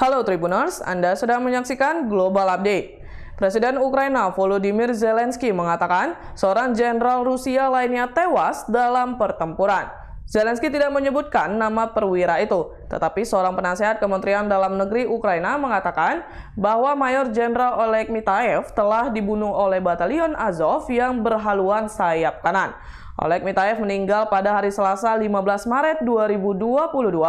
Halo Tribuners, Anda sedang menyaksikan Global Update. Presiden Ukraina Volodymyr Zelensky mengatakan seorang jenderal Rusia lainnya tewas dalam pertempuran. Zelensky tidak menyebutkan nama perwira itu, tetapi seorang penasehat Kementerian Dalam Negeri Ukraina mengatakan bahwa Mayor Jenderal Oleg Mitaev telah dibunuh oleh batalion Azov yang berhaluan sayap kanan. Oleg Mitaev meninggal pada hari Selasa 15 Maret 2022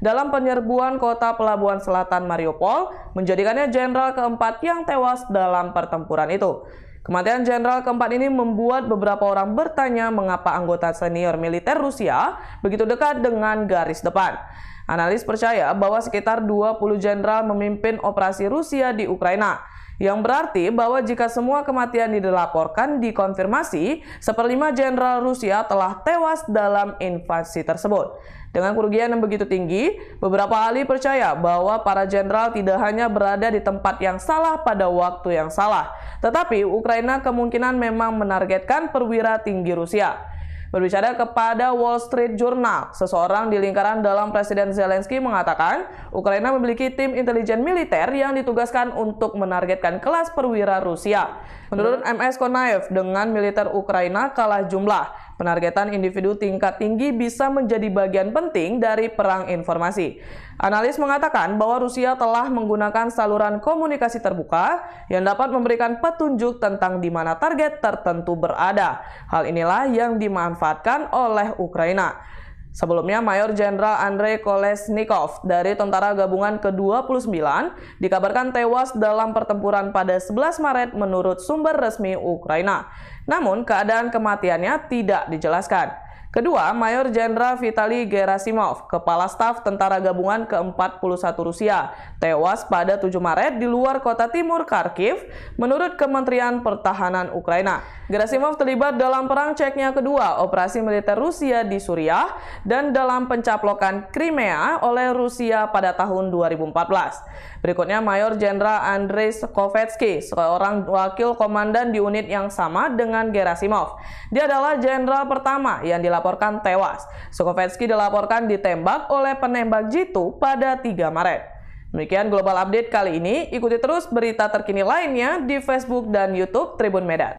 dalam penyerbuan kota pelabuhan selatan Mariupol, menjadikannya jenderal keempat yang tewas dalam pertempuran itu. Kematian jenderal keempat ini membuat beberapa orang bertanya mengapa anggota senior militer Rusia begitu dekat dengan garis depan. Analis percaya bahwa sekitar 20 jenderal memimpin operasi Rusia di Ukraina. Yang berarti bahwa jika semua kematian dilaporkan dikonfirmasi, seperlima jenderal Rusia telah tewas dalam invasi tersebut. Dengan kerugian yang begitu tinggi, beberapa ahli percaya bahwa para jenderal tidak hanya berada di tempat yang salah pada waktu yang salah, tetapi Ukraina kemungkinan memang menargetkan perwira tinggi Rusia. Berbicara kepada Wall Street Journal, seseorang di lingkaran dalam Presiden Zelensky mengatakan, Ukraina memiliki tim intelijen militer yang ditugaskan untuk menargetkan kelas perwira Rusia. Menurut MS Konaev, dengan militer Ukraina kalah jumlah, Penargetan individu tingkat tinggi bisa menjadi bagian penting dari perang informasi. Analis mengatakan bahwa Rusia telah menggunakan saluran komunikasi terbuka yang dapat memberikan petunjuk tentang di mana target tertentu berada. Hal inilah yang dimanfaatkan oleh Ukraina. Sebelumnya, Mayor Jenderal Andrei Kolesnikov dari Tentara Gabungan ke-29 dikabarkan tewas dalam pertempuran pada 11 Maret menurut sumber resmi Ukraina. Namun, keadaan kematiannya tidak dijelaskan. Kedua, Mayor Jenderal Vitali Gerasimov, Kepala Staf Tentara Gabungan ke-41 Rusia, tewas pada 7 Maret di luar kota timur Kharkiv, menurut Kementerian Pertahanan Ukraina. Gerasimov terlibat dalam perang ceknya kedua operasi militer Rusia di Suriah dan dalam pencaplokan Crimea oleh Rusia pada tahun 2014. Berikutnya Mayor Jenderal Andrei Kovetsky, seorang wakil komandan di unit yang sama dengan Gerasimov. Dia adalah jenderal pertama yang dilaporkan dilaporkan tewas. Sokovetsky dilaporkan ditembak oleh penembak jitu pada 3 Maret. Demikian Global Update kali ini, ikuti terus berita terkini lainnya di Facebook dan Youtube Tribun Medan.